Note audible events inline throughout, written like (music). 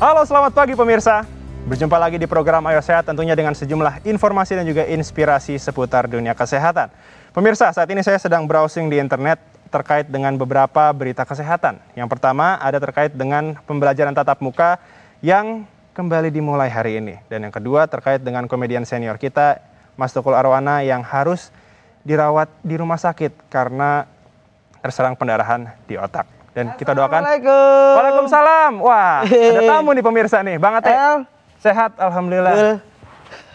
Halo selamat pagi pemirsa. Berjumpa lagi di program Ayo Sehat tentunya dengan sejumlah informasi dan juga inspirasi seputar dunia kesehatan. Pemirsa, saat ini saya sedang browsing di internet terkait dengan beberapa berita kesehatan. Yang pertama ada terkait dengan pembelajaran tatap muka yang kembali dimulai hari ini. Dan yang kedua terkait dengan komedian senior kita Mas Tukul Arwana yang harus dirawat di rumah sakit karena terserang pendarahan di otak. Dan kita doakan. Waalaikumsalam. Wah, ada tamu nih pemirsa nih. Bang Ate. El. Sehat, Alhamdulillah.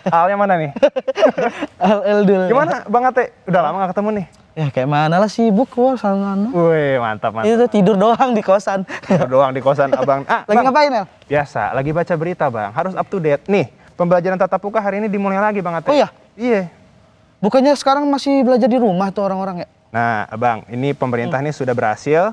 Al. yang mana nih? (laughs) Al El Dul. Gimana Bang Ate? Udah lama gak ketemu nih. Ya kayak mana lah sibuk gua sana. Anu. Wih, mantap mantap. Itu tidur doang di kosan. Tidur doang di kosan Abang. Ah, lagi bang. ngapain, El? Biasa, lagi baca berita, Bang. Harus up to date. Nih, pembelajaran tatap muka hari ini dimulai lagi, Bang Ate. Oh iya. Iya. Bukannya sekarang masih belajar di rumah tuh orang-orang ya? Nah, Bang, ini pemerintah hmm. nih sudah berhasil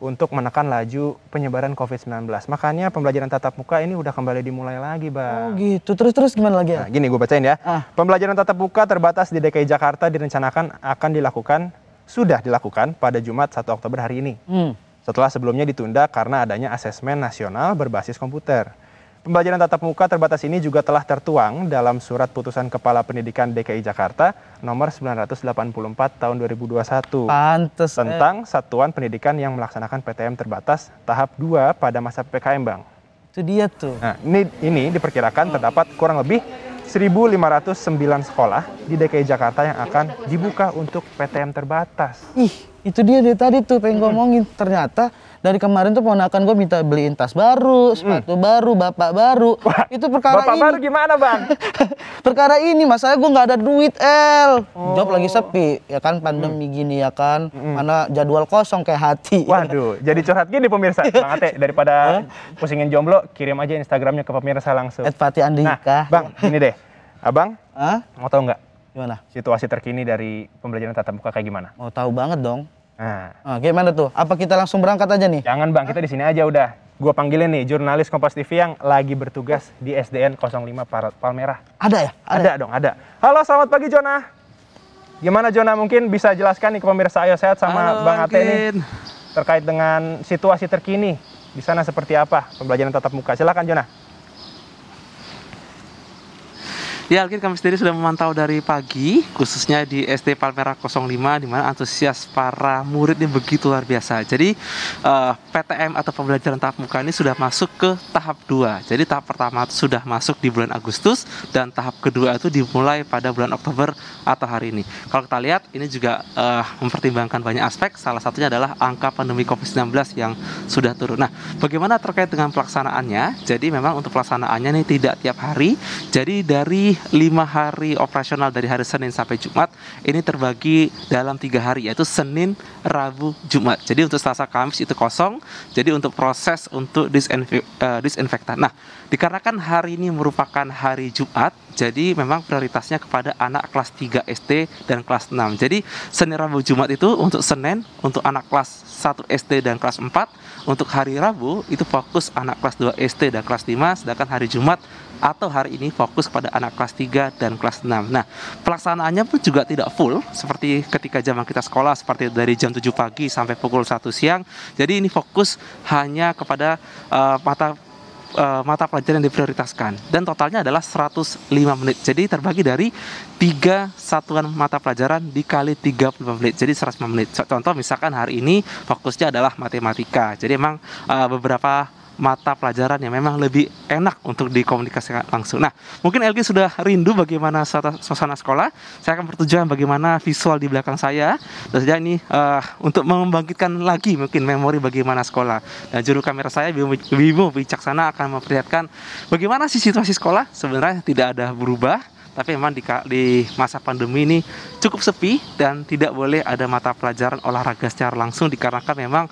untuk menekan laju penyebaran COVID-19. Makanya pembelajaran tatap muka ini udah kembali dimulai lagi, Bang. Oh gitu, terus-terus gimana lagi ya? Nah, gini gue bacain ya. Ah. Pembelajaran tatap muka terbatas di DKI Jakarta direncanakan akan dilakukan, sudah dilakukan pada Jumat 1 Oktober hari ini. Hmm. Setelah sebelumnya ditunda karena adanya asesmen nasional berbasis komputer. Pembelajaran tatap muka terbatas ini juga telah tertuang dalam surat putusan Kepala Pendidikan DKI Jakarta nomor 984 tahun 2021 Pantes, eh. tentang eh. satuan pendidikan yang melaksanakan PTM terbatas tahap 2 pada masa PKM Bang. Itu dia tuh. Nah, ini ini diperkirakan hmm. terdapat kurang lebih 1.509 sekolah di DKI Jakarta yang akan dibuka untuk PTM terbatas. Ih, itu dia dari tadi tuh pengen ngomongin. Ternyata dari kemarin tuh ponakan gue minta beliin tas baru, hmm. sepatu hmm. baru, bapak baru. Wah, itu perkara bapak ini. baru gimana bang? (laughs) perkara ini, masalah gue nggak ada duit El. Oh. Job lagi sepi, ya kan pandemi hmm. gini ya kan. Hmm. Mana jadwal kosong kayak hati. Waduh, (laughs) jadi curhat gini pemirsa. bang Ate, daripada pusingin jomblo, kirim aja Instagramnya ke pemirsa langsung. Ed Fati Andika. Nah, bang, ini deh. Abang, Hah? mau tau nggak? Gimana? Situasi terkini dari pembelajaran tatap muka kayak gimana? Mau tahu banget dong. Nah. nah, gimana tuh? Apa kita langsung berangkat aja nih? Jangan bang, kita di sini aja udah. gua panggilin nih jurnalis Kompas TV yang lagi bertugas di SDN 05 Palmerah. Ada ya? Ada, ada dong, ada. Halo, selamat pagi Jona. Gimana Jona? Mungkin bisa jelaskan nih ke pemirsa Ayo Sehat sama Halo, Bang Ate nih terkait dengan situasi terkini di sana seperti apa pembelajaran tatap muka. Silakan Jona. Ya, Alkin kami sendiri sudah memantau dari pagi, khususnya di SD Palmera 05, di mana antusias para murid ini begitu luar biasa. Jadi, uh, eh, PTM atau pembelajaran tahap muka ini sudah masuk ke tahap 2. Jadi, tahap pertama sudah masuk di bulan Agustus, dan tahap kedua itu dimulai pada bulan Oktober atau hari ini. Kalau kita lihat, ini juga uh, mempertimbangkan banyak aspek, salah satunya adalah angka pandemi COVID-19 yang sudah turun. Nah, bagaimana terkait dengan pelaksanaannya? Jadi, memang untuk pelaksanaannya ini tidak tiap hari, jadi dari lima hari operasional dari hari Senin sampai Jumat ini terbagi dalam tiga hari yaitu Senin, Rabu, Jumat. Jadi untuk Selasa, Kamis itu kosong. Jadi untuk proses untuk disinf uh, eh, disinfektan. Nah, dikarenakan hari ini merupakan hari Jumat, jadi memang prioritasnya kepada anak kelas 3 SD dan kelas 6. Jadi Senin, Rabu, Jumat itu untuk Senin untuk anak kelas 1 SD dan kelas 4 untuk hari Rabu itu fokus anak kelas 2 SD dan kelas 5, sedangkan hari Jumat atau hari ini fokus pada anak kelas 3 dan kelas 6. Nah, pelaksanaannya pun juga tidak full seperti ketika zaman kita sekolah seperti dari jam 7 pagi sampai pukul 1 siang. Jadi ini fokus hanya kepada uh, mata uh, mata pelajaran yang diprioritaskan dan totalnya adalah 105 menit. Jadi terbagi dari tiga satuan mata pelajaran dikali 35 menit. Jadi 105 menit. Contoh misalkan hari ini fokusnya adalah matematika. Jadi emang uh, beberapa mata pelajaran yang memang lebih enak untuk dikomunikasikan langsung. Nah, mungkin LG sudah rindu bagaimana suasana sekolah. Saya akan bertujuan bagaimana visual di belakang saya. Dan sejak ini uh, untuk membangkitkan lagi mungkin memori bagaimana sekolah. Dan juru kamera saya Bimo, Bicaksana akan memperlihatkan bagaimana sih situasi sekolah sebenarnya tidak ada berubah tapi memang di, di masa pandemi ini cukup sepi dan tidak boleh ada mata pelajaran olahraga secara langsung dikarenakan memang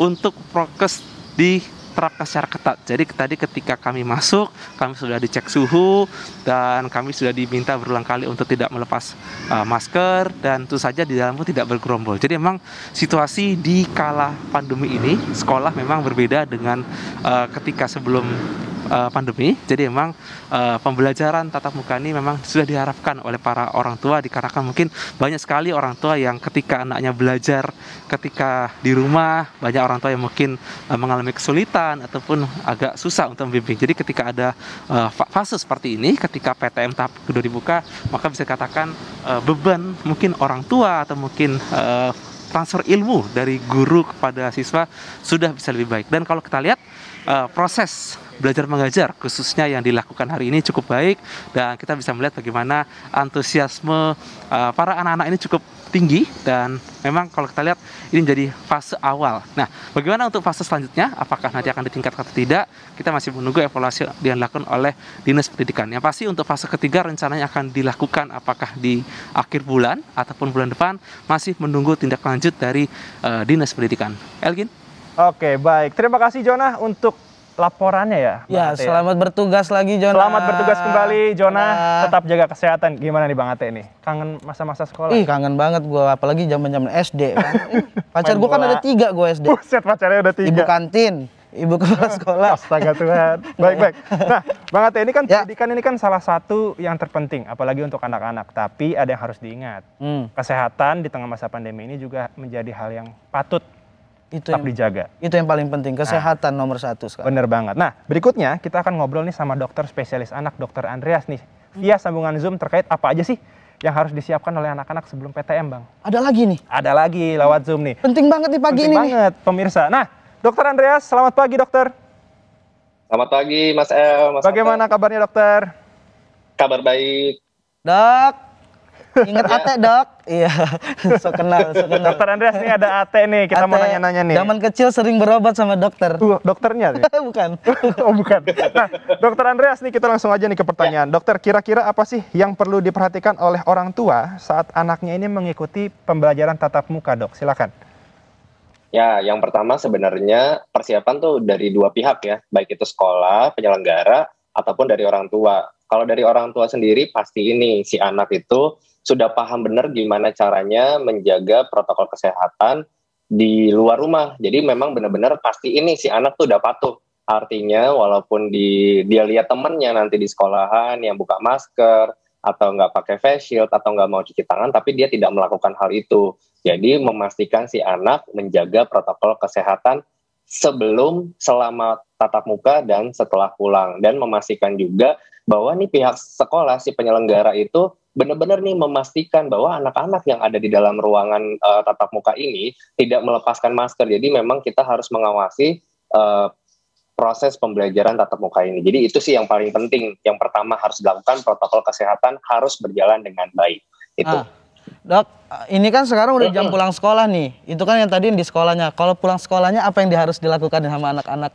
untuk prokes di terapkan secara ketat. Jadi tadi ketika kami masuk, kami sudah dicek suhu dan kami sudah diminta berulang kali untuk tidak melepas uh, masker dan tentu saja di dalam pun tidak bergerombol. Jadi memang situasi di kala pandemi ini sekolah memang berbeda dengan uh, ketika sebelum uh, pandemi. Jadi memang uh, pembelajaran tatap muka ini memang sudah diharapkan oleh para orang tua dikarenakan mungkin banyak sekali orang tua yang ketika anaknya belajar ketika di rumah banyak orang tua yang mungkin uh, mengalami kesulitan ataupun agak susah untuk membimbing. Jadi ketika ada uh, fase seperti ini ketika PTM tahap kedua dibuka maka bisa dikatakan uh, beban mungkin orang tua atau mungkin uh, transfer ilmu dari guru kepada siswa sudah bisa lebih baik. Dan kalau kita lihat uh, proses belajar mengajar khususnya yang dilakukan hari ini cukup baik dan kita bisa melihat bagaimana antusiasme uh, para anak-anak ini cukup tinggi dan memang kalau kita lihat ini menjadi fase awal. Nah, bagaimana untuk fase selanjutnya? Apakah nanti akan ditingkatkan atau tidak? Kita masih menunggu evaluasi yang dilakukan oleh Dinas Pendidikan. Yang pasti untuk fase ketiga rencananya akan dilakukan apakah di akhir bulan ataupun bulan depan masih menunggu tindak lanjut dari uh, Dinas Pendidikan. Elgin Oke, baik. Terima kasih Jonah untuk laporannya ya. Bang ya, Ate, ya. selamat bertugas lagi Jonah. Selamat bertugas kembali Jonah. Ya. Tetap jaga kesehatan. Gimana nih Bang Ate nih? Kangen masa-masa sekolah? Ih, kangen banget gue apalagi zaman-zaman SD. Kan. (laughs) Pacar gua kan ada tiga gue SD. Buset, pacarnya ada tiga. Ibu kantin, ibu kepala (laughs) sekolah. Astaga Tuhan. Baik-baik. Nah, Bang Ate ini kan ya. pendidikan ini kan salah satu yang terpenting apalagi untuk anak-anak, tapi ada yang harus diingat. Hmm. Kesehatan di tengah masa pandemi ini juga menjadi hal yang patut itu tetap yang, dijaga. Itu yang paling penting, nah. kesehatan nah, nomor satu sekarang. Bener banget. Nah, berikutnya kita akan ngobrol nih sama dokter spesialis anak, dokter Andreas nih. Via hmm. sambungan Zoom terkait apa aja sih yang harus disiapkan oleh anak-anak sebelum PTM, Bang? Ada lagi nih? Ada lagi lewat Zoom nih. Penting banget nih pagi penting ini. Penting banget, nih. pemirsa. Nah, dokter Andreas, selamat pagi dokter. Selamat pagi, Mas El. Mas Bagaimana Mata. kabarnya dokter? Kabar baik. Dok, Ingat iya. Ate dok? Iya, (laughs) so kenal, so kenal. Dokter Andreas nih ada Ate nih, kita ate, mau nanya-nanya nih. Zaman kecil sering berobat sama dokter. Uh, dokternya nih? (laughs) bukan. (laughs) oh bukan. Nah, dokter Andreas nih kita langsung aja nih ke pertanyaan. Ya. Dokter, kira-kira apa sih yang perlu diperhatikan oleh orang tua saat anaknya ini mengikuti pembelajaran tatap muka dok? Silakan. Ya, yang pertama sebenarnya persiapan tuh dari dua pihak ya, baik itu sekolah, penyelenggara, ataupun dari orang tua kalau dari orang tua sendiri pasti ini si anak itu sudah paham benar gimana caranya menjaga protokol kesehatan di luar rumah. Jadi memang benar-benar pasti ini si anak tuh udah patuh. Artinya walaupun di dia lihat temennya nanti di sekolahan yang buka masker atau nggak pakai face shield atau nggak mau cuci tangan, tapi dia tidak melakukan hal itu. Jadi memastikan si anak menjaga protokol kesehatan sebelum selama tatap muka dan setelah pulang dan memastikan juga bahwa nih pihak sekolah si penyelenggara itu benar-benar nih memastikan bahwa anak-anak yang ada di dalam ruangan uh, tatap muka ini tidak melepaskan masker. Jadi memang kita harus mengawasi uh, proses pembelajaran tatap muka ini. Jadi itu sih yang paling penting. Yang pertama harus dilakukan protokol kesehatan harus berjalan dengan baik. Itu. Ah Dok, ini kan sekarang udah jam pulang sekolah nih. Itu kan yang tadi di sekolahnya. Kalau pulang sekolahnya apa yang harus dilakukan sama anak-anak?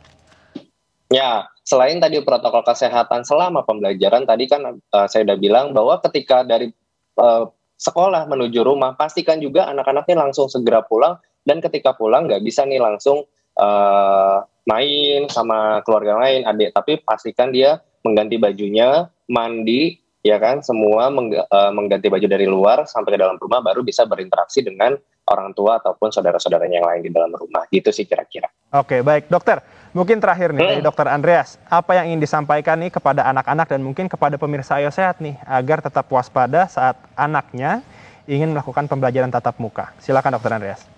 Ya, selain tadi protokol kesehatan selama pembelajaran tadi kan uh, saya udah bilang bahwa ketika dari uh, sekolah menuju rumah pastikan juga anak-anaknya langsung segera pulang dan ketika pulang nggak bisa nih langsung uh, main sama keluarga lain adik tapi pastikan dia mengganti bajunya mandi ya kan semua meng, uh, eh, mengganti baju dari luar sampai ke dalam rumah baru bisa berinteraksi dengan orang tua ataupun saudara-saudaranya yang lain di dalam rumah gitu sih kira-kira. Oke baik dokter mungkin terakhir nih hmm. dari dokter Andreas apa yang ingin disampaikan nih kepada anak-anak dan mungkin kepada pemirsa Ayo Sehat nih agar tetap waspada saat anaknya ingin melakukan pembelajaran tatap muka. Silakan dokter Andreas.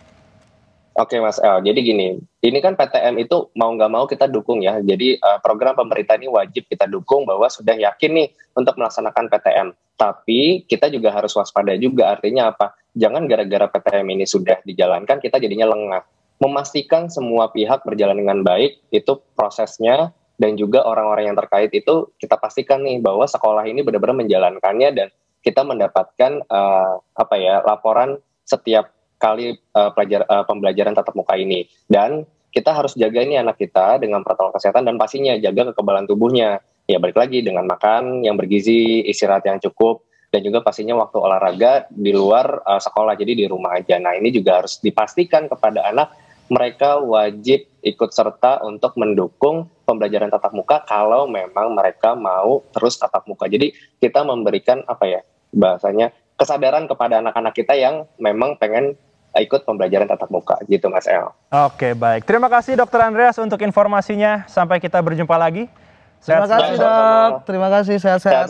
Oke Mas El, jadi gini, ini kan PTM itu mau nggak mau kita dukung ya. Jadi uh, program pemerintah ini wajib kita dukung bahwa sudah yakin nih untuk melaksanakan PTM. Tapi kita juga harus waspada juga. Artinya apa? Jangan gara-gara PTM ini sudah dijalankan kita jadinya lengah. Memastikan semua pihak berjalan dengan baik itu prosesnya dan juga orang-orang yang terkait itu kita pastikan nih bahwa sekolah ini benar-benar menjalankannya dan kita mendapatkan uh, apa ya laporan setiap kali uh, pelajar, uh, pembelajaran tatap muka ini. Dan kita harus jaga ini anak kita dengan protokol kesehatan dan pastinya jaga kekebalan tubuhnya. Ya balik lagi dengan makan yang bergizi, istirahat yang cukup, dan juga pastinya waktu olahraga di luar uh, sekolah, jadi di rumah aja. Nah ini juga harus dipastikan kepada anak mereka wajib ikut serta untuk mendukung pembelajaran tatap muka kalau memang mereka mau terus tatap muka. Jadi kita memberikan apa ya bahasanya kesadaran kepada anak-anak kita yang memang pengen ikut pembelajaran tatap muka gitu Mas El. Oke baik, terima kasih Dokter Andreas untuk informasinya. Sampai kita berjumpa lagi. Sehat, terima kasih dok, terima kasih sehat-sehat.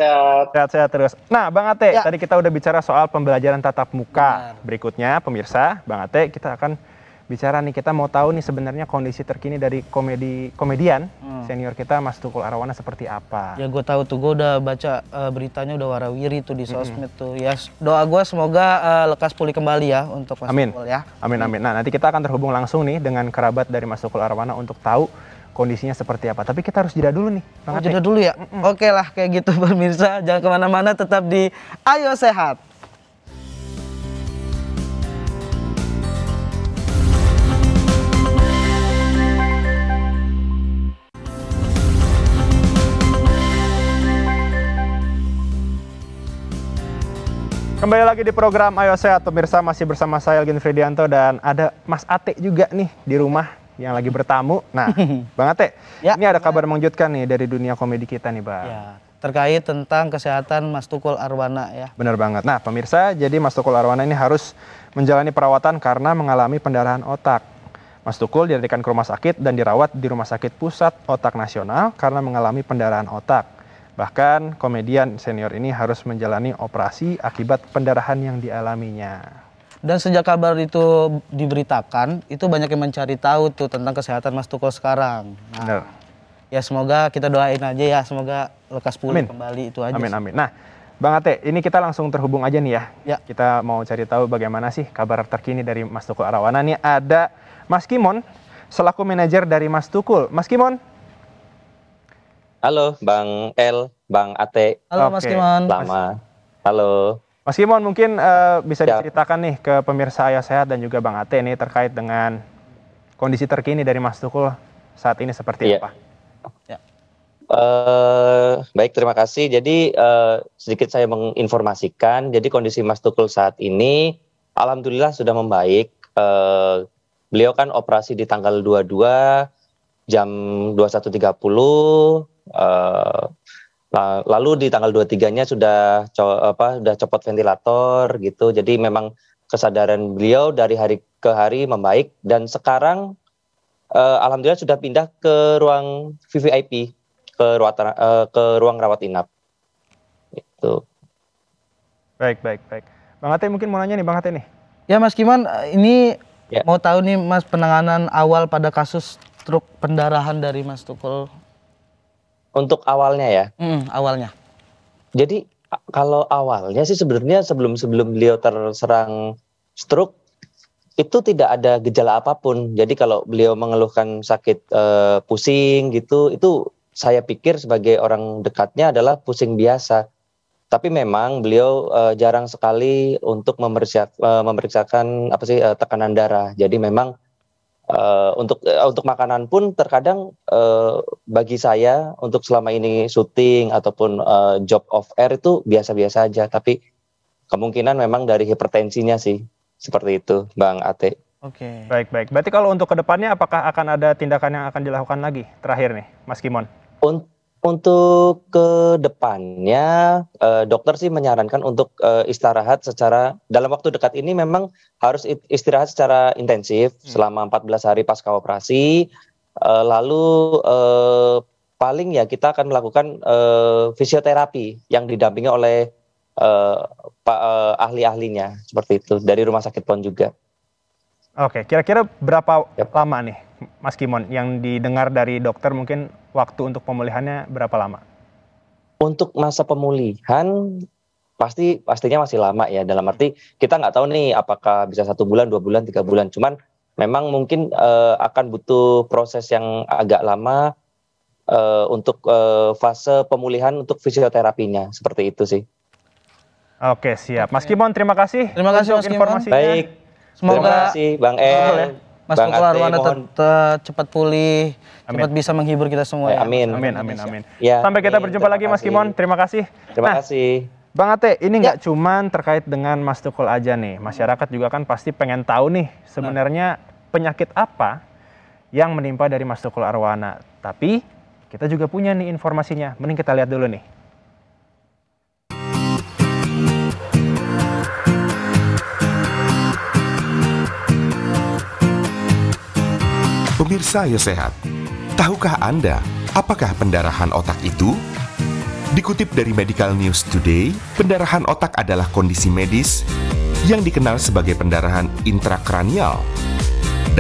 Sehat-sehat terus. Nah Bang Ate, ya. tadi kita udah bicara soal pembelajaran tatap muka. Benar. Berikutnya pemirsa, Bang Ate kita akan bicara nih kita mau tahu nih sebenarnya kondisi terkini dari komedi komedian hmm. senior kita Mas Tukul Arwana seperti apa. Ya gue tahu tuh gue udah baca uh, beritanya udah warawiri tuh di hmm. sosmed hmm. tuh. Ya doa gue semoga uh, lekas pulih kembali ya untuk Mas amin. Tukul ya. Amin amin. Nah nanti kita akan terhubung langsung nih dengan kerabat dari Mas Tukul Arwana untuk tahu kondisinya seperti apa. Tapi kita harus jeda dulu nih. oh, jeda dulu ya? Mm -mm. Oke okay lah kayak gitu (laughs) pemirsa. Jangan kemana-mana tetap di Ayo Sehat. Kembali lagi di program Ayo Sehat, pemirsa masih bersama saya Elgin Fredianto dan ada Mas Ate juga nih di rumah yang lagi bertamu. Nah, (laughs) Bang Ate, ya, ini ada kabar ya. mengejutkan nih dari dunia komedi kita nih, Bang. Ya, terkait tentang kesehatan Mas Tukul Arwana ya. Benar banget. Nah, pemirsa, jadi Mas Tukul Arwana ini harus menjalani perawatan karena mengalami pendarahan otak. Mas Tukul dilarikan ke rumah sakit dan dirawat di Rumah Sakit Pusat Otak Nasional karena mengalami pendarahan otak. Bahkan komedian senior ini harus menjalani operasi akibat pendarahan yang dialaminya. Dan sejak kabar itu diberitakan, itu banyak yang mencari tahu tuh tentang kesehatan Mas Tukul sekarang. Nah, Ya semoga kita doain aja ya, semoga lekas pulih amin. kembali itu aja. Amin sih. amin. Nah, Bang Ate, ini kita langsung terhubung aja nih ya. ya. Kita mau cari tahu bagaimana sih kabar terkini dari Mas Tukul Arawana. Nih ada Mas Kimon, selaku manajer dari Mas Tukul. Mas Kimon, Halo Bang L, Bang Ate. Halo Mas okay. Mas Kimon. Lama. Halo. Mas Kimon mungkin uh, bisa Siap. Ya. diceritakan nih ke pemirsa Ayah Sehat dan juga Bang Ate ini terkait dengan kondisi terkini dari Mas Tukul saat ini seperti yeah. apa? Ya. Uh, baik, terima kasih. Jadi uh, sedikit saya menginformasikan. Jadi kondisi Mas Tukul saat ini, alhamdulillah sudah membaik. Uh, beliau kan operasi di tanggal 22 jam 21.30 Eh, lalu di tanggal 23-nya sudah co- apa sudah copot ventilator gitu. Jadi memang kesadaran beliau dari hari ke hari membaik dan sekarang uh, alhamdulillah sudah pindah ke ruang VVIP ke ruang uh, ke ruang rawat inap. Itu. Baik, baik, baik. Bang Ate mungkin mau nanya nih Bang Ate nih. Ya Mas Kiman, ini ya. mau tahu nih Mas penanganan awal pada kasus truk pendarahan dari Mas Tukul untuk awalnya ya. Hmm, awalnya. Jadi kalau awalnya sih sebenarnya sebelum sebelum beliau terserang stroke itu tidak ada gejala apapun. Jadi kalau beliau mengeluhkan sakit e, pusing gitu, itu saya pikir sebagai orang dekatnya adalah pusing biasa. Tapi memang beliau e, jarang sekali untuk memeriksa, e, memeriksakan apa sih e, tekanan darah. Jadi memang Uh, untuk uh, untuk makanan pun terkadang uh, bagi saya untuk selama ini syuting ataupun uh, job of air itu biasa-biasa aja tapi kemungkinan memang dari hipertensinya sih seperti itu Bang Ate. Oke. Okay. Baik baik. Berarti kalau untuk kedepannya apakah akan ada tindakan yang akan dilakukan lagi terakhir nih Mas Kimon? Untuk untuk ke depannya, eh, dokter sih menyarankan untuk eh, istirahat secara dalam waktu dekat ini memang harus istirahat secara intensif hmm. selama 14 hari pasca operasi. Eh, lalu eh, paling ya kita akan melakukan eh, fisioterapi yang didampingi oleh eh, pak eh, ahli-ahlinya seperti itu dari rumah sakit Pon juga. Oke, kira-kira berapa yep. lama nih, Mas Kimon, yang didengar dari dokter mungkin waktu untuk pemulihannya berapa lama? Untuk masa pemulihan pasti pastinya masih lama ya dalam arti kita nggak tahu nih apakah bisa satu bulan dua bulan tiga bulan cuman memang mungkin uh, akan butuh proses yang agak lama uh, untuk uh, fase pemulihan untuk fisioterapinya seperti itu sih. Oke siap, Mas Kimon terima kasih. Terima kasih Mas Kimon. Baik, semoga terima kasih Bang El. Ya. Mas Bang Arwana tetap cepat pulih, amin. cepat bisa menghibur kita semua. Ya, amin. Amin, amin, amin. Ya, Sampai amin. kita berjumpa lagi Mas Kimon. Terima kasih. Terima nah, kasih. Bang Ate, ini ya. nggak ya. cuman terkait dengan Mas Tukul aja nih. Masyarakat juga kan pasti pengen tahu nih sebenarnya nah. penyakit apa yang menimpa dari Mas Tukul Arwana. Tapi kita juga punya nih informasinya. Mending kita lihat dulu nih. Pemirsa ya sehat. tahukah Anda apakah pendarahan otak itu? Dikutip dari Medical News Today, pendarahan otak adalah kondisi medis yang dikenal sebagai pendarahan intrakranial.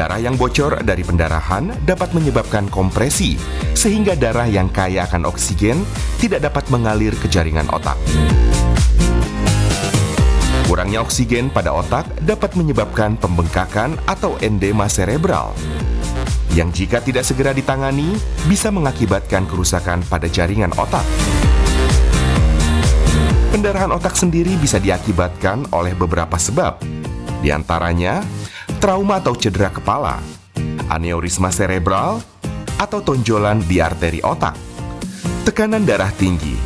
Darah yang bocor dari pendarahan dapat menyebabkan kompresi, sehingga darah yang kaya akan oksigen tidak dapat mengalir ke jaringan otak. Kurangnya oksigen pada otak dapat menyebabkan pembengkakan atau endema cerebral yang jika tidak segera ditangani bisa mengakibatkan kerusakan pada jaringan otak. Pendarahan otak sendiri bisa diakibatkan oleh beberapa sebab, di antaranya trauma atau cedera kepala, aneurisma cerebral atau tonjolan di arteri otak, tekanan darah tinggi,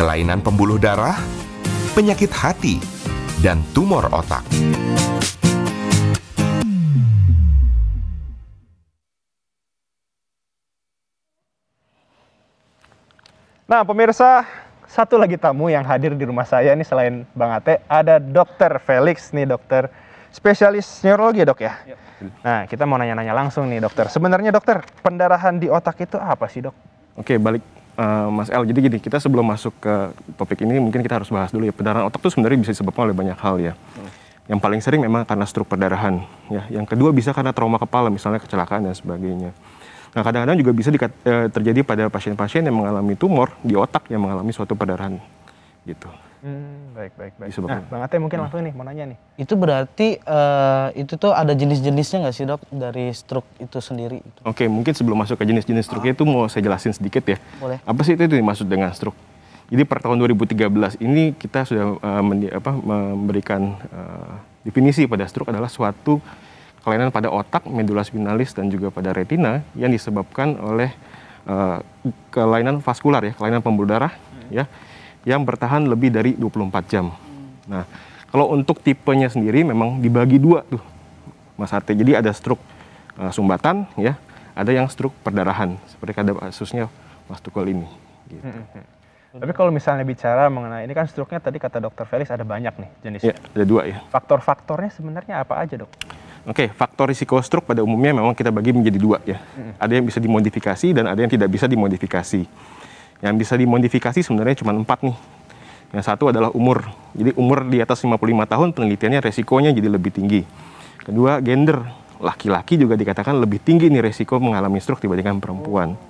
kelainan pembuluh darah, penyakit hati, dan tumor otak. Nah, pemirsa, satu lagi tamu yang hadir di rumah saya ini selain Bang Ate, ada Dokter Felix nih, dokter spesialis neurologi ya, dok ya. Iya. Nah, kita mau nanya-nanya langsung nih dokter. Sebenarnya dokter, pendarahan di otak itu apa sih dok? Oke, balik uh, Mas El. Jadi gini, kita sebelum masuk ke topik ini mungkin kita harus bahas dulu ya. Pendarahan otak itu sebenarnya bisa disebabkan oleh banyak hal ya. Hmm. Yang paling sering memang karena stroke perdarahan ya. Yang kedua bisa karena trauma kepala misalnya kecelakaan dan sebagainya. Nah, kadang-kadang juga bisa dikat, e, terjadi pada pasien-pasien yang mengalami tumor di otak yang mengalami suatu perdarahan gitu. Hmm, baik, baik, baik. Nah, Bang Ate mungkin langsung nih mau nanya nih. Itu berarti uh, itu tuh ada jenis-jenisnya nggak sih dok dari stroke itu sendiri? Oke, gitu. Oke, mungkin sebelum masuk ke jenis-jenis stroke ah. itu mau saya jelasin sedikit ya. Boleh. Apa sih itu, itu dimaksud dengan stroke? Jadi per tahun 2013 ini kita sudah uh, apa, memberikan uh, definisi pada stroke adalah suatu kelainan pada otak, medula spinalis dan juga pada retina yang disebabkan oleh uh, kelainan vaskular ya, kelainan pembuluh darah hmm. ya yang bertahan lebih dari 24 jam. Hmm. Nah, kalau untuk tipenya sendiri memang dibagi dua tuh, Mas Arte. Jadi ada stroke uh, sumbatan ya, ada yang stroke perdarahan seperti ada kasusnya Mas Tukul ini. Gitu. Hmm, hmm, hmm. Tapi kalau misalnya bicara mengenai ini kan struknya tadi kata dokter Felix ada banyak nih jenisnya. Ya, ada dua ya. Faktor-faktornya sebenarnya apa aja dok? Oke, okay, faktor risiko stroke pada umumnya memang kita bagi menjadi dua ya. Hmm. Ada yang bisa dimodifikasi dan ada yang tidak bisa dimodifikasi. Yang bisa dimodifikasi sebenarnya cuma empat nih. Yang satu adalah umur. Jadi umur di atas 55 tahun penelitiannya resikonya jadi lebih tinggi. Kedua, gender. Laki-laki juga dikatakan lebih tinggi nih resiko mengalami stroke dibandingkan perempuan.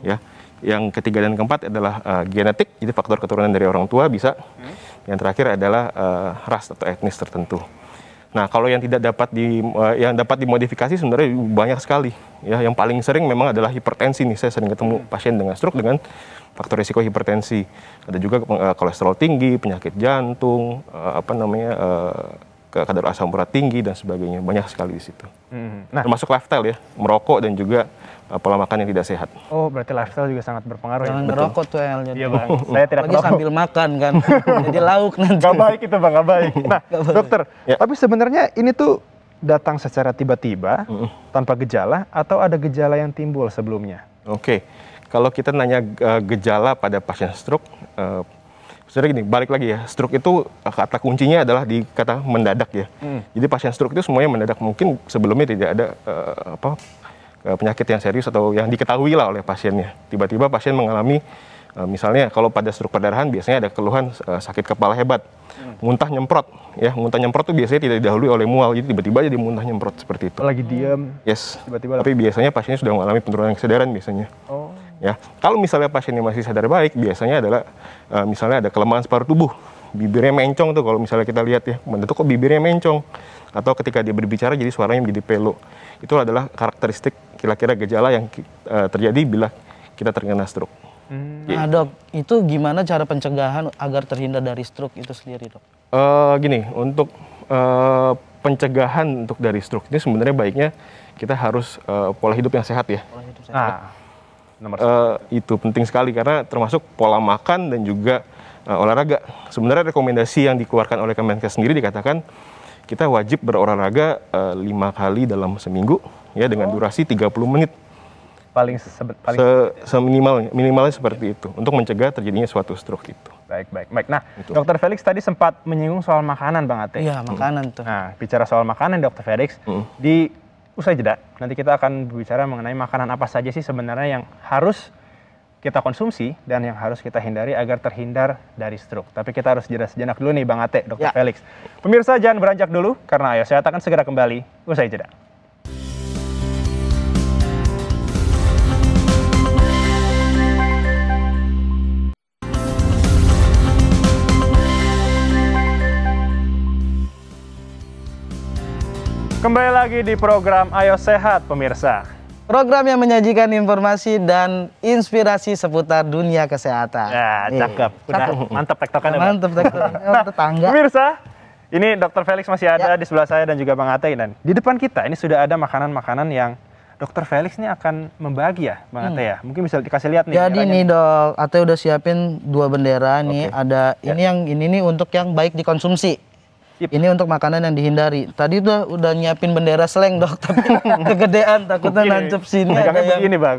Ya. Yang ketiga dan keempat adalah uh, genetik, jadi faktor keturunan dari orang tua bisa. Hmm. Yang terakhir adalah uh, ras atau etnis tertentu. Nah, kalau yang tidak dapat di uh, yang dapat dimodifikasi sebenarnya banyak sekali. Ya, yang paling sering memang adalah hipertensi nih. Saya sering ketemu hmm. pasien dengan stroke dengan faktor risiko hipertensi. Ada juga uh, kolesterol tinggi, penyakit jantung, uh, apa namanya uh, kadar asam urat tinggi dan sebagainya. Banyak sekali di situ. Hmm. Nah, termasuk lifestyle ya, merokok dan juga Eh, pola makan yang tidak sehat. Oh, berarti lifestyle juga sangat berpengaruh ya? Jangan ya? ngerokok tuh El. Iya, Bang. Saya tidak Lagi sambil makan kan. (laughs) Jadi lauk nanti. Gak baik itu, Bang. Gak baik. Nah, gak baik. dokter, ya. tapi sebenarnya ini tuh datang secara tiba-tiba, mm. tanpa gejala, atau ada gejala yang timbul sebelumnya? Oke. Okay. Kalau kita nanya eh, gejala pada pasien stroke, uh, sebenarnya gini, balik lagi ya, stroke itu kata kuncinya adalah di kata mendadak ya. Hmm. Jadi pasien stroke itu semuanya mendadak, mungkin sebelumnya tidak ada uh, apa Eh, penyakit yang serius atau yang diketahui lah oleh pasiennya. Tiba-tiba pasien mengalami eh, misalnya kalau pada stroke perdarahan biasanya ada keluhan eh, sakit kepala hebat, hmm. muntah nyemprot, ya muntah nyemprot itu biasanya tidak didahului oleh mual, jadi tiba-tiba jadi muntah nyemprot seperti itu. Lagi diam. Yes. Tiba-tiba. Tapi biasanya pasiennya sudah mengalami penurunan kesadaran biasanya. Oh. Ya, kalau misalnya pasiennya masih sadar baik, biasanya adalah misalnya ada kelemahan separuh tubuh, bibirnya mencong tuh kalau misalnya kita lihat ya, itu kok bibirnya mencong atau ketika dia berbicara jadi suaranya menjadi pelo itu adalah karakteristik kira-kira gejala yang uh, terjadi bila kita terkena stroke. Hmm. Iya. Nah dok, itu gimana cara pencegahan agar terhindar dari stroke itu sendiri dok? Uh, gini, untuk uh, pencegahan untuk dari stroke ini sebenarnya baiknya kita harus uh, pola hidup yang sehat ya. Pola hidup nah, sehat. Nah, uh, itu penting sekali karena termasuk pola makan dan juga uh, olahraga. Sebenarnya rekomendasi yang dikeluarkan oleh Kemenkes sendiri dikatakan kita wajib berolahraga eh, lima uh, kali dalam seminggu ya dengan oh. durasi 30 menit paling se paling se, se minimal minimalnya seperti itu untuk mencegah terjadinya suatu stroke itu. Baik baik baik. Nah, itu. Dokter Felix tadi sempat menyinggung soal makanan Bang Ate. Iya, makanan hmm. tuh. Nah, bicara soal makanan Dokter Felix hmm. di usai jeda nanti kita akan berbicara mengenai makanan apa saja sih sebenarnya yang harus kita konsumsi dan yang harus kita hindari agar terhindar dari stroke. Tapi kita harus jeda sejenak dulu nih Bang Ate, Dr. Ya. Felix. Pemirsa jangan beranjak dulu karena ayo saya akan segera kembali usai jeda. Kembali lagi di program Ayo Sehat, pemirsa. Program yang menyajikan informasi dan inspirasi seputar dunia kesehatan. Ya, iya. cakep. Udah, cakep. Mantap tektokan Mantep, Mantap tektokan. Oh, tetangga. Pemirsa, ini Dokter Felix masih ada ya. di sebelah saya dan juga Bang Ate dan di depan kita ini sudah ada makanan-makanan yang Dokter Felix ini akan membagi ya, Bang hmm. Ate ya. Mungkin bisa dikasih lihat nih. Jadi nih dok, Ate udah siapin dua bendera nih. Okay. Ada ya. ini yang ini nih untuk yang baik dikonsumsi. Sip. Ini untuk makanan yang dihindari. Tadi udah udah nyiapin bendera seleng dok, (laughs) tapi kegedean takutnya nancep sini. Megangnya yang... begini bang.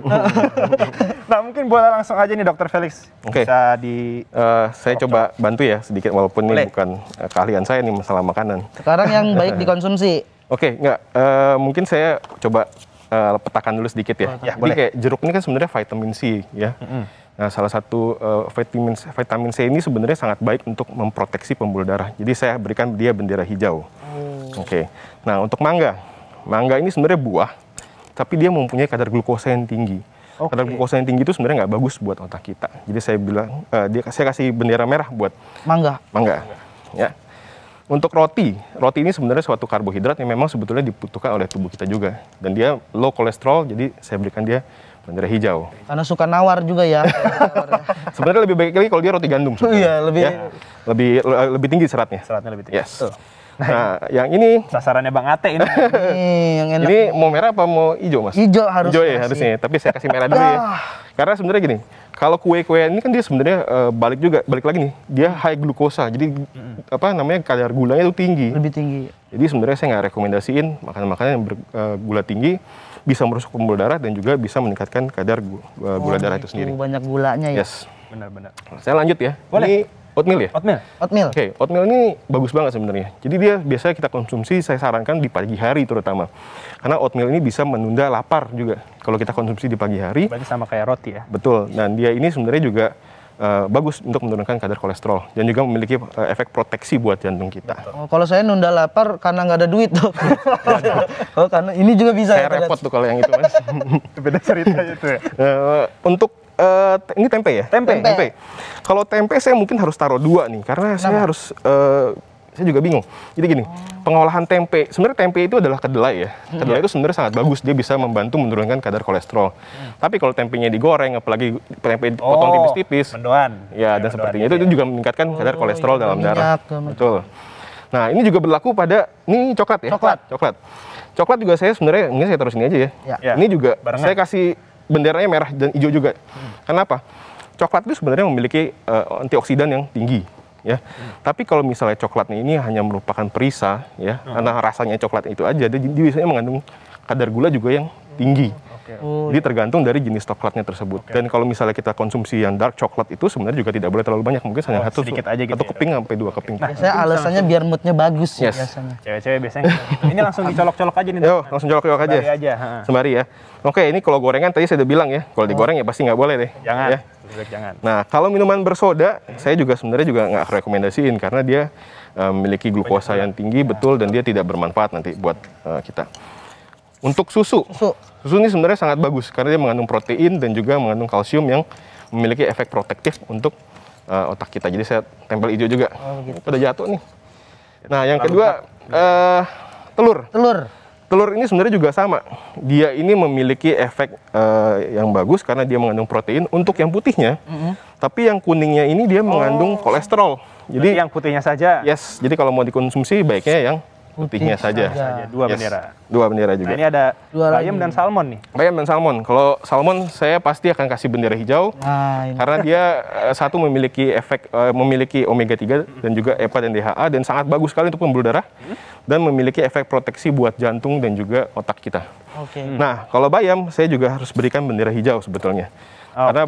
(laughs) nah mungkin boleh langsung aja nih dokter Felix. Oke. Okay. Bisa di. Uh, saya coba bantu ya sedikit walaupun boleh. ini bukan uh, keahlian saya nih masalah makanan. Sekarang yang (laughs) baik dikonsumsi. Oke, okay, nggak uh, mungkin saya coba uh, petakan dulu sedikit ya. Oh, ya Jadi boleh. kayak jeruk ini kan sebenarnya vitamin C ya. Mm -hmm Nah, salah satu uh, vitamin vitamin C ini sebenarnya sangat baik untuk memproteksi pembuluh darah. Jadi saya berikan dia bendera hijau. Hmm. Oke. Okay. Nah, untuk mangga. Mangga ini sebenarnya buah, tapi dia mempunyai kadar glukosa yang tinggi. Okay. Kadar glukosa yang tinggi itu sebenarnya nggak bagus buat otak kita. Jadi saya bilang uh, dia saya kasih bendera merah buat mangga. Mangga. Ya. Untuk roti, roti ini sebenarnya suatu karbohidrat yang memang sebetulnya dibutuhkan oleh tubuh kita juga. Dan dia low kolesterol, jadi saya berikan dia Bendera hijau. Karena suka nawar juga ya. (laughs) Sebenarnya lebih baik lagi kalau dia roti gandum. Iya, lebih ya. lebih lebih tinggi seratnya. Seratnya lebih tinggi. Yes. Nah, nah, yang ini sasarannya Bang Ate ini. ini (laughs) yang enak. Ini mau merah apa mau hijau, Mas? Hijau harus. Hijau ya harusnya, ya. tapi saya kasih merah dulu ya. Ah. Karena sebenarnya gini, kalau kue-kue ini kan dia sebenarnya uh, balik juga balik lagi nih dia high glukosa jadi mm-hmm. apa namanya kadar gulanya itu tinggi lebih tinggi jadi sebenarnya saya nggak rekomendasiin makanan-makanan yang bergula eh, uh, tinggi bisa merusak pembuluh darah dan juga bisa meningkatkan kadar e, gula, oh, gula darah itu sendiri. Banyak gulanya ya. Yes. Benar-benar. Saya lanjut ya. Boleh. Ini Oatmeal ya? Oatmeal. Oatmeal. Oke, okay, oatmeal ini bagus banget sebenarnya. Jadi dia biasanya kita konsumsi, saya sarankan di pagi hari terutama. Karena oatmeal ini bisa menunda lapar juga. Kalau kita konsumsi di pagi hari. Berarti sama kayak roti ya? Betul. Dan dia ini sebenarnya juga uh, bagus untuk menurunkan kadar kolesterol dan juga memiliki uh, efek proteksi buat jantung kita. Oh, kalau saya nunda lapar karena nggak ada duit tuh. (laughs) oh, karena ini juga bisa. Saya ya, repot tuh kalau yang itu mas. (laughs) Beda cerita itu ya. Uh, untuk Uh, ini tempe ya? Tempe. tempe. tempe. Kalau tempe saya mungkin harus taruh dua nih, karena Kenapa? saya harus uh, saya juga bingung. Jadi gini, pengolahan tempe, sebenarnya tempe itu adalah kedelai ya. Hmm. Kedelai itu sebenarnya sangat bagus, dia bisa membantu menurunkan kadar kolesterol. Hmm. Tapi kalau tempenya digoreng, apalagi tempe dipotong oh, tipis-tipis, Ya, ya dan iya, mendoan sepertinya itu, ya. itu juga meningkatkan kadar oh, kolesterol iya, dalam minyak, darah. Minyak. Betul. Nah, ini juga berlaku pada ini coklat ya. Coklat. Coklat. Coklat juga saya sebenarnya ini saya taruh sini aja ya. ya. ya. Ini juga Barengan. saya kasih benderanya merah dan hijau juga. Hmm. Kenapa? Coklat itu sebenarnya memiliki uh, antioksidan yang tinggi ya. Hmm. Tapi kalau misalnya coklatnya ini hanya merupakan perisa ya, hmm. karena rasanya coklat itu aja dia biasanya mengandung kadar gula juga yang tinggi. Okay. Oh, Jadi iya. tergantung dari jenis coklatnya tersebut. Okay. Dan kalau misalnya kita konsumsi yang dark coklat itu sebenarnya juga tidak boleh terlalu banyak. Mungkin hanya oh, satu sedikit aja gitu. Atau ya? sampai dua keping. Nah, saya alasannya biar moodnya bagus yes. biasanya. Cewek-cewek biasanya. ini langsung dicolok-colok aja nih. Yo, langsung colok-colok aja. Sembari aja. Ha. Sembari ya. Oke, ini kalau gorengan tadi saya udah bilang ya. Kalau oh. digoreng ya pasti nggak boleh deh. Jangan. Ya jangan. Nah, kalau minuman bersoda, hmm. saya juga sebenarnya juga nggak rekomendasiin karena dia memiliki eh, memiliki glukosa yang tinggi, betul, dan dia tidak bermanfaat nanti buat uh, kita. Untuk susu, susu, ini sebenarnya sangat bagus karena dia mengandung protein dan juga mengandung kalsium yang memiliki efek protektif untuk uh, otak kita. Jadi saya tempel hijau juga. Oh, gitu. Udah jatuh nih. Nah, yang kedua uh, telur. Telur telur ini sebenarnya juga sama. Dia ini memiliki efek uh, yang bagus karena dia mengandung protein untuk yang putihnya. Mm -hmm. Tapi yang kuningnya ini dia mengandung oh. kolesterol. Jadi Berarti yang putihnya saja. Yes. Jadi kalau mau dikonsumsi baiknya yang putihnya Putih saja. saja. Dua yes. bendera. Dua bendera nah, juga. Nah, ini ada Dua bayam dan salmon nih. Bayam dan salmon. Kalau salmon saya pasti akan kasih bendera hijau. Nah, Karena dia eh, satu memiliki efek uh, memiliki omega 3 dan juga EPA dan DHA dan sangat bagus sekali untuk pembuluh darah. Hmm dan memiliki efek proteksi buat jantung dan juga otak kita. Okay. Hmm. Nah, kalau bayam saya juga harus berikan bendera hijau sebetulnya. Okay. Ah, Karena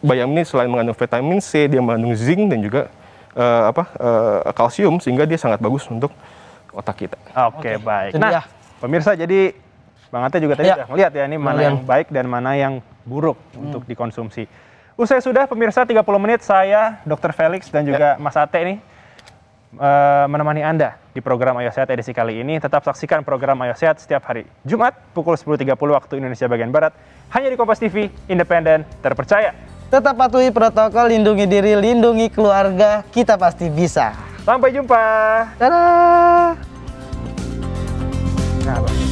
bayam ini selain mengandung vitamin C, dia mengandung zinc dan juga uh, apa uh, kalsium sehingga dia sangat bagus untuk otak kita. Oke, okay, baik. Nah, pemirsa jadi Bang Ate juga tadi ya. sudah melihat ya ini mana yang baik dan mana yang buruk hmm. untuk dikonsumsi. Usai sudah pemirsa 30 menit saya Dr. Felix dan juga ya. Mas Ate ini, Eh, menemani Anda di program Ayo Sehat edisi kali ini. Tetap saksikan program Ayo Sehat setiap hari Jumat pukul 10.30 waktu Indonesia bagian Barat. Hanya di Kompas TV, independen, terpercaya. Tetap patuhi protokol, lindungi diri, lindungi keluarga, kita pasti bisa. Sampai jumpa. Dadah. Nah,